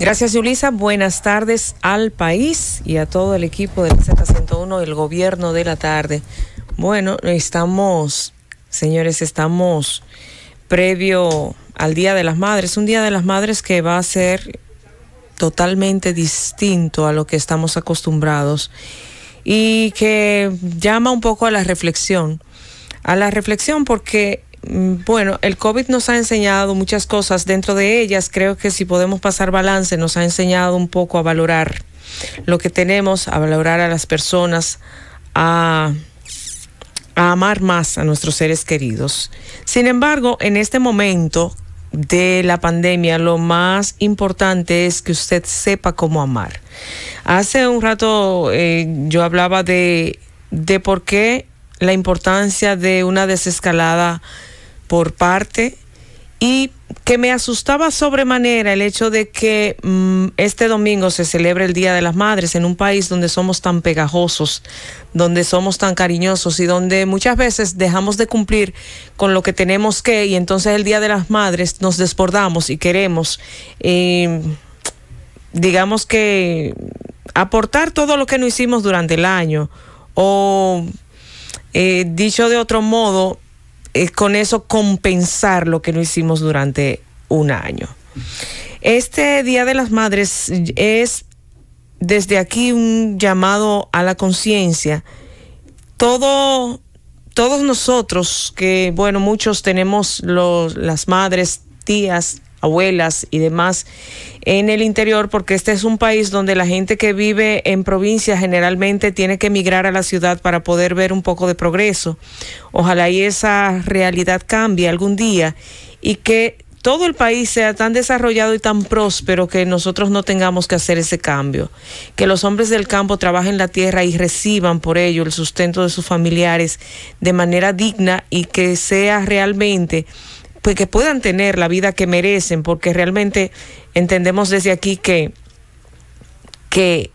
Gracias, Yulisa. Buenas tardes al país y a todo el equipo del Z101, el gobierno de la tarde. Bueno, estamos, señores, estamos previo al Día de las Madres, un Día de las Madres que va a ser totalmente distinto a lo que estamos acostumbrados y que llama un poco a la reflexión, a la reflexión porque Mm, bueno, el COVID nos ha enseñado muchas cosas. Dentro de ellas, creo que si podemos pasar balance, nos ha enseñado un poco a valorar lo que tenemos, a valorar a las personas, a, amar más a nuestros seres queridos. Sin embargo, en este momento de la pandemia, lo más importante es que usted sepa cómo amar. Hace un rato eh, yo hablaba de, de por qué la importancia de una desescalada por parte y que me asustaba sobremanera el hecho de que mm, este domingo se celebre el Día de las Madres en un país donde somos tan pegajosos, donde somos tan cariñosos y donde muchas veces dejamos de cumplir con lo que tenemos que y entonces el Día de las Madres nos desbordamos y queremos, em, digamos que, aportar todo lo que no hicimos durante el año o, eh, dicho de otro modo, con eso compensar lo que no hicimos durante un año. Este Día de las Madres es desde aquí un llamado a la conciencia. Todo, todos nosotros, que bueno, muchos tenemos las madres, tías, abuelas y demás, en el interior, porque este es un país donde la gente que vive en provincia generalmente tiene que emigrar a la ciudad para poder ver un poco de progreso. Ojalá y esa realidad cambie algún día y que todo el país sea tan desarrollado y tan próspero que nosotros no tengamos que hacer ese cambio, que los hombres del campo trabajen la tierra y reciban por ello el sustento de sus familiares de manera digna y que sea realmente pues que puedan tener la vida que merecen, porque realmente entendemos desde aquí que, que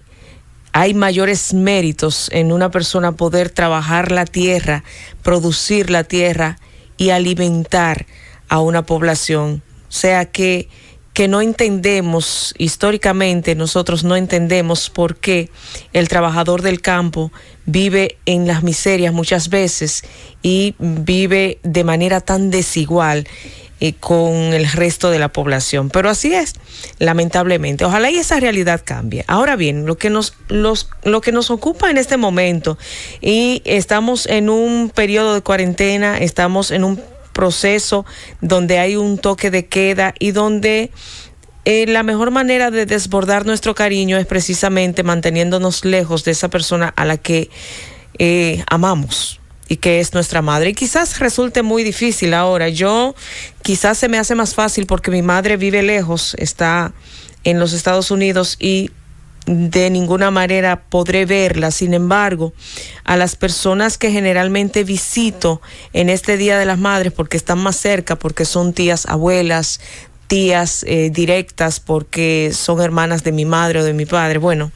hay mayores méritos en una persona poder trabajar la tierra, producir la tierra y alimentar a una población. O sea que que no entendemos, históricamente nosotros no entendemos por qué el trabajador del campo vive en las miserias muchas veces y vive de manera tan desigual eh, con el resto de la población. Pero así es, lamentablemente. Ojalá y esa realidad cambie. Ahora bien, lo que nos, los, lo que nos ocupa en este momento, y estamos en un periodo de cuarentena, estamos en un proceso donde hay un toque de queda y donde eh, la mejor manera de desbordar nuestro cariño es precisamente manteniéndonos lejos de esa persona a la que eh, amamos y que es nuestra madre. Y quizás resulte muy difícil ahora. Yo quizás se me hace más fácil porque mi madre vive lejos, está en los Estados Unidos y de ninguna manera podré verla. Sin embargo, a las personas que generalmente visito en este Día de las Madres, porque están más cerca, porque son tías, abuelas, tías eh, directas, porque son hermanas de mi madre o de mi padre, bueno,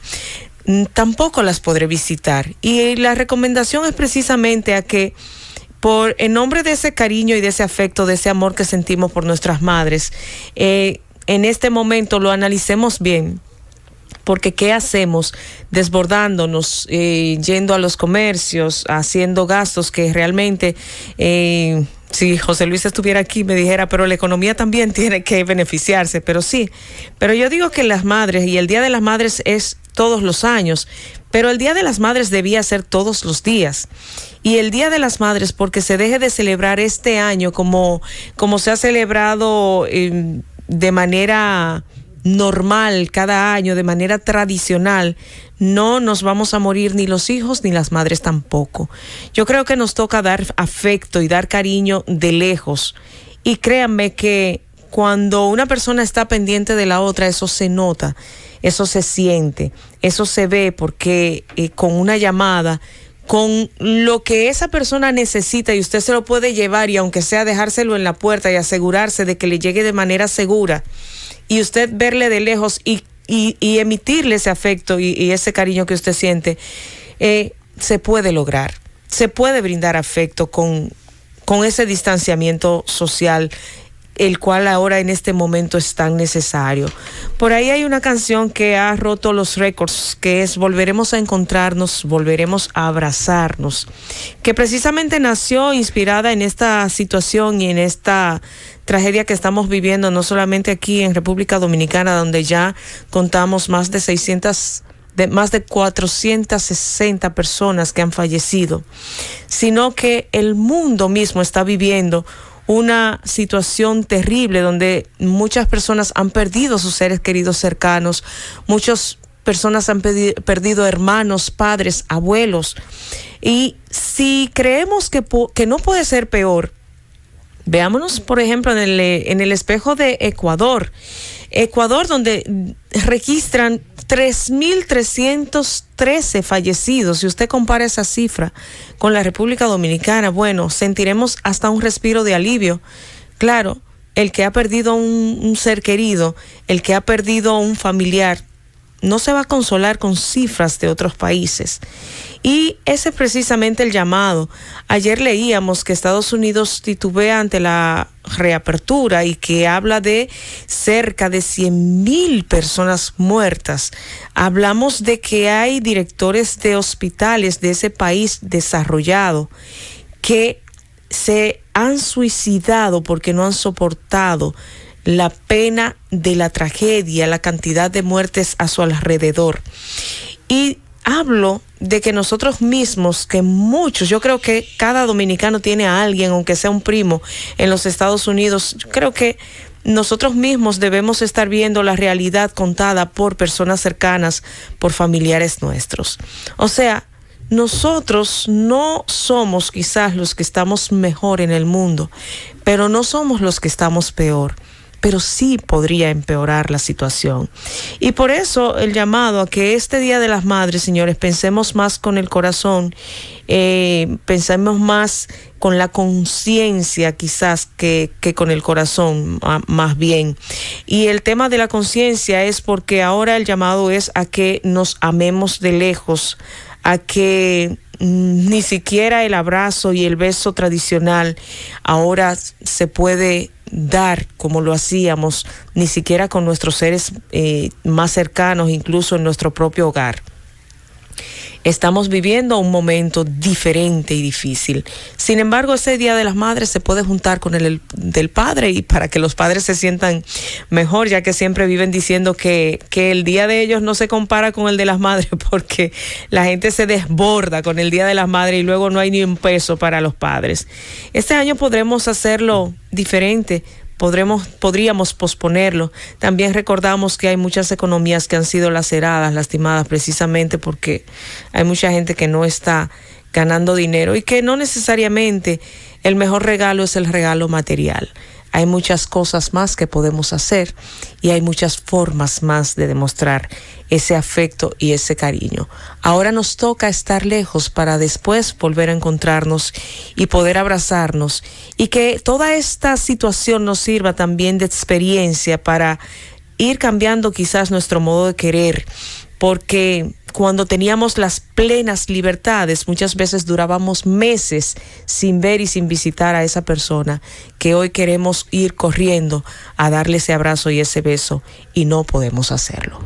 mm, tampoco las podré visitar. Y eh, la recomendación es precisamente a que por en nombre de ese cariño y de ese afecto, de ese amor que sentimos por nuestras madres, eh, en este momento lo analicemos bien porque ¿qué hacemos? Desbordándonos, eh, yendo a los comercios, haciendo gastos que realmente... Eh, si José Luis estuviera aquí me dijera, pero la economía también tiene que beneficiarse, pero sí. Pero yo digo que las madres, y el Día de las Madres es todos los años, pero el Día de las Madres debía ser todos los días. Y el Día de las Madres, porque se deje de celebrar este año como, como se ha celebrado eh, de manera normal cada año, de manera tradicional, no nos vamos a morir ni los hijos ni las madres tampoco. Yo creo que nos toca dar afecto y dar cariño de lejos. Y créanme que cuando una persona está pendiente de la otra, eso se nota, eso se siente, eso se ve, porque eh, con una llamada, con lo que esa persona necesita y usted se lo puede llevar y aunque sea dejárselo en la puerta y asegurarse de que le llegue de manera segura, y usted verle de lejos y, emitirle ese afecto y, ese cariño que usted siente, eh, se puede lograr. Se puede brindar afecto con, con ese distanciamiento social el cual ahora en este momento es tan necesario. Por ahí hay una canción que ha roto los récords, que es Volveremos a encontrarnos, volveremos a abrazarnos, que precisamente nació inspirada en esta situación y en esta tragedia que estamos viviendo, no solamente aquí en República Dominicana, donde ya contamos más de 600 de más de 460 personas que han fallecido, sino que el mundo mismo está viviendo una situación terrible donde muchas personas han perdido sus seres queridos cercanos, muchas personas han perdido hermanos, padres, abuelos. Y si creemos que, que no puede ser peor, veámonos, por ejemplo, en el, en el espejo de Ecuador Ecuador, donde registran 3.313 fallecidos. Si usted compara esa cifra con la República Dominicana, bueno, sentiremos hasta un respiro de alivio. Claro, el que ha perdido un, un ser querido, el que ha perdido un familiar, no se va a consolar con cifras de otros países. Y ese es precisamente el llamado. Ayer leíamos que Estados Unidos titubea ante la reapertura y que habla de cerca de 100 mil personas muertas. Hablamos de que hay directores de hospitales de ese país desarrollado que se han suicidado porque no han soportado la pena de la tragedia, la cantidad de muertes a su alrededor. Y hablo de que nosotros mismos, que muchos, yo creo que cada dominicano tiene a alguien, aunque sea un primo, en los Estados Unidos, creo que nosotros mismos debemos estar viendo la realidad contada por personas cercanas, por familiares nuestros. O sea, nosotros no somos quizás los que estamos mejor en el mundo, pero no somos los que estamos peor pero sí podría empeorar la situación. Y por eso el llamado a que este Día de las Madres, señores, pensemos más con el corazón, eh, pensemos más con la conciencia quizás que, que, con el corazón ah, más bien. Y el tema de la conciencia es porque ahora el llamado es a que nos amemos de lejos, a que mm, ni siquiera el abrazo y el beso tradicional ahora se puede dar como lo hacíamos, ni siquiera con nuestros seres eh, más cercanos, incluso en nuestro propio hogar. Estamos viviendo un momento diferente y difícil. Sin embargo, ese Día de las Madres se puede juntar con el, del Padre y para que los padres se sientan mejor, ya que siempre viven diciendo que, que el Día de ellos no se compara con el de las Madres porque la gente se desborda con el Día de las Madres y luego no hay ni un peso para los padres. Este año podremos hacerlo diferente podremos, podríamos posponerlo. También recordamos que hay muchas economías que han sido laceradas, lastimadas, precisamente porque hay mucha gente que no está ganando dinero y que no necesariamente el mejor regalo es el regalo material hay muchas cosas más que podemos hacer y hay muchas formas más de demostrar ese afecto y ese cariño. Ahora nos toca estar lejos para después volver a encontrarnos y poder abrazarnos y que toda esta situación nos sirva también de experiencia para ir cambiando quizás nuestro modo de querer, porque cuando teníamos las plenas libertades, muchas veces durábamos meses sin ver y sin visitar a esa persona que hoy queremos ir corriendo a darle ese abrazo y ese beso y no podemos hacerlo.